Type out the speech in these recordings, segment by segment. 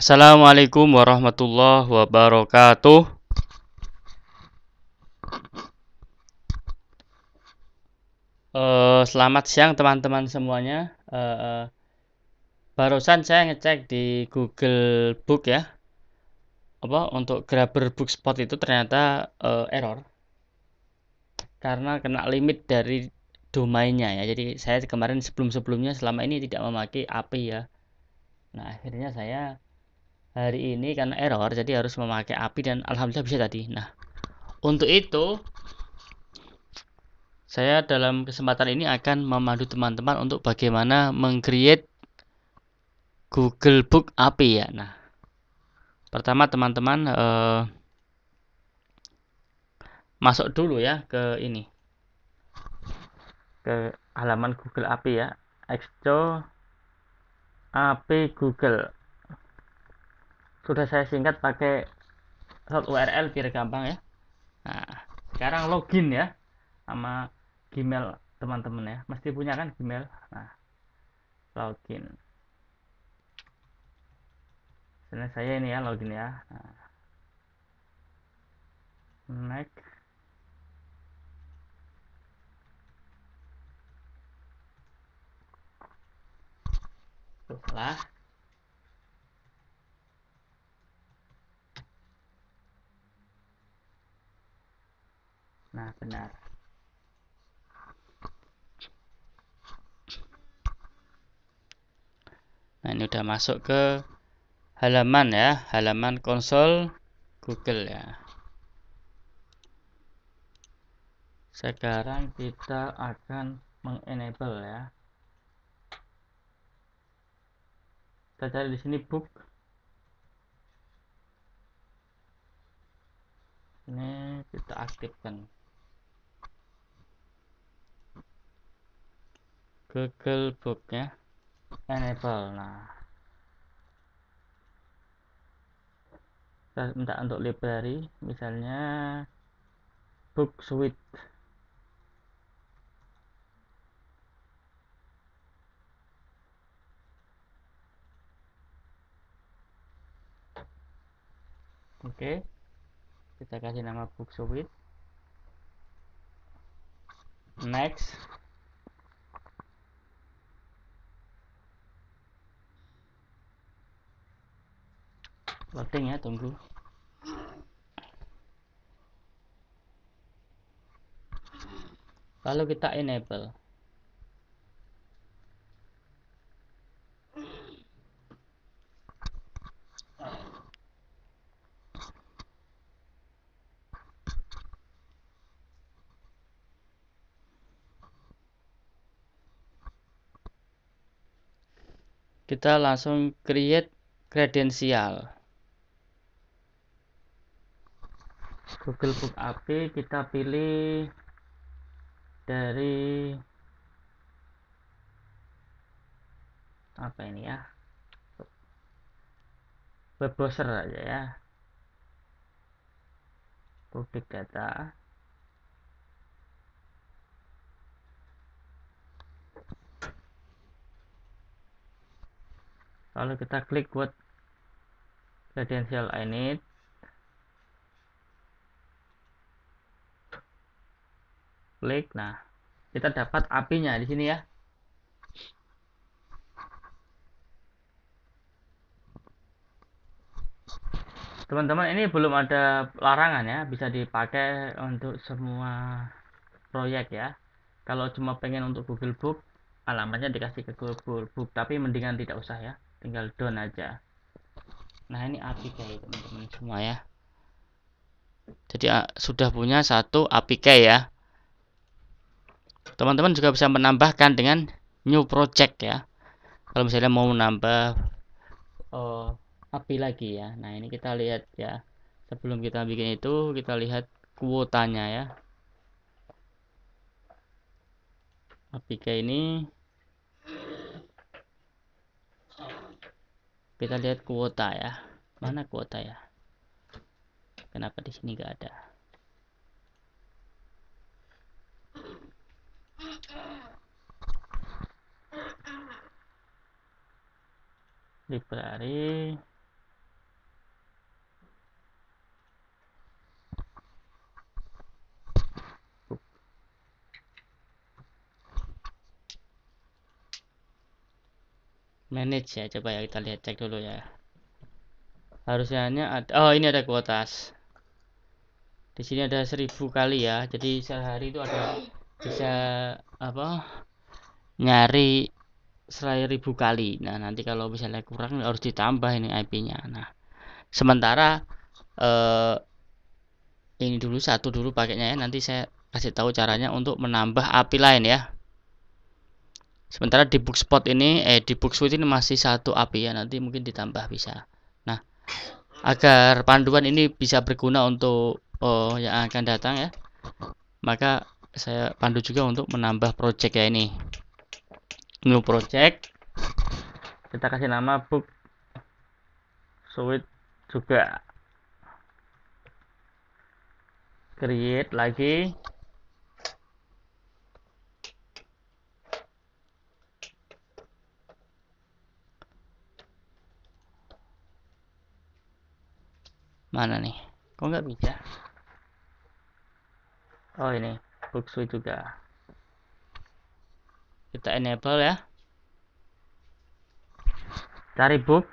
Assalamualaikum warahmatullahi wabarakatuh. Uh, selamat siang teman-teman semuanya. Uh, uh, barusan saya ngecek di Google Book ya, apa untuk Grabber Book Spot itu ternyata uh, error karena kena limit dari domainnya ya. Jadi saya kemarin sebelum-sebelumnya selama ini tidak memakai API ya. Nah akhirnya saya hari ini karena error jadi harus memakai API dan alhamdulillah bisa tadi nah untuk itu saya dalam kesempatan ini akan memandu teman-teman untuk bagaimana mengcreate Google Book API ya nah pertama teman-teman eh, masuk dulu ya ke ini ke halaman Google API ya exco api Google sudah saya singkat pakai short URL biar gampang ya nah sekarang login ya sama Gmail teman-teman ya mesti punya kan Gmail nah login sebenarnya saya ini ya login ya nah. next setelah Nah, benar. Nah, ini udah masuk ke halaman ya, halaman konsol Google ya. Sekarang kita akan mengenable ya. Kita cari di sini book. Ini kita aktifkan. Google book ya enable. Nah, kita minta untuk library, misalnya Book Suite. Oke, okay. kita kasih nama Book Suite. Next. loading ya tunggu lalu kita enable kita langsung create credential. Google Book API kita pilih dari apa ini ya web browser aja ya public data lalu kita klik buat credential init klik nah kita dapat apinya di sini ya teman-teman ini belum ada larangan ya bisa dipakai untuk semua proyek ya kalau cuma pengen untuk Google Book alamatnya dikasih ke Google Book tapi mendingan tidak usah ya tinggal down aja nah ini API APK teman-teman semua ya jadi sudah punya satu API APK ya Teman-teman juga bisa menambahkan dengan new project ya. Kalau misalnya mau menambah uh, eh, api lagi ya. Nah, ini kita lihat ya. Sebelum kita bikin itu, kita lihat kuotanya ya. api kayak ini kita lihat kuota ya. Mana kuota ya? Kenapa di sini nggak ada? library manage ya coba ya kita lihat cek dulu ya harusnya hanya ada oh ini ada kuotas di sini ada seribu kali ya jadi sehari itu ada bisa apa nyari seraya ribu kali nah nanti kalau misalnya kurang ya harus ditambah ini IP-nya nah sementara eh, ini dulu satu dulu pakainya ya nanti saya kasih tahu caranya untuk menambah API lain ya sementara di bookspot ini eh di suite ini masih satu API ya nanti mungkin ditambah bisa nah agar panduan ini bisa berguna untuk oh, yang akan datang ya maka saya pandu juga untuk menambah project ya ini new project kita kasih nama book sweet juga create lagi mana nih kok nggak bisa oh ini book suite juga kita enable ya cari book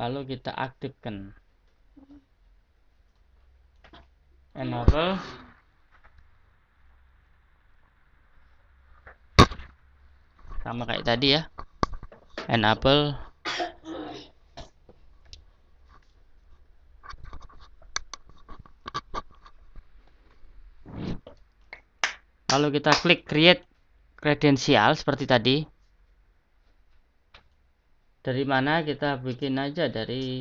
lalu kita aktifkan enable sama kayak tadi ya enable lalu kita klik create kredensial seperti tadi dari mana kita bikin aja dari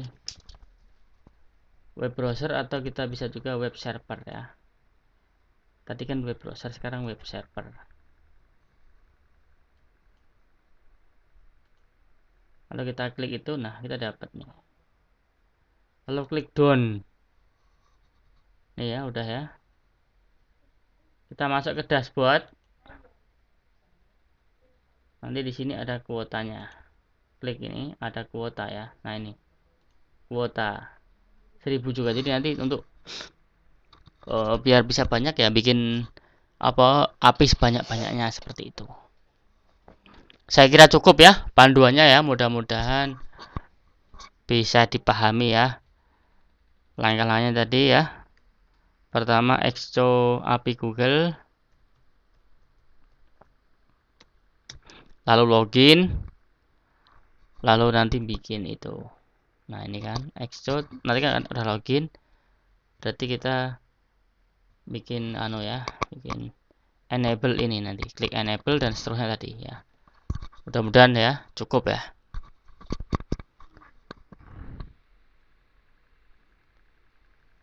web browser atau kita bisa juga web server ya tadi kan web browser sekarang web server lalu kita klik itu nah kita dapat nih lalu klik down ini ya udah ya kita masuk ke dashboard nanti di sini ada kuotanya klik ini ada kuota ya nah ini kuota 1000 juga jadi nanti untuk uh, biar bisa banyak ya bikin apa api sebanyak-banyaknya seperti itu saya kira cukup ya panduannya ya mudah-mudahan bisa dipahami ya langkah-langkahnya tadi ya Pertama exco API Google. Lalu login. Lalu nanti bikin itu. Nah, ini kan exco nanti kan udah login. Berarti kita bikin anu ya, bikin enable ini nanti. Klik enable dan seterusnya tadi ya. Mudah-mudahan ya, cukup ya.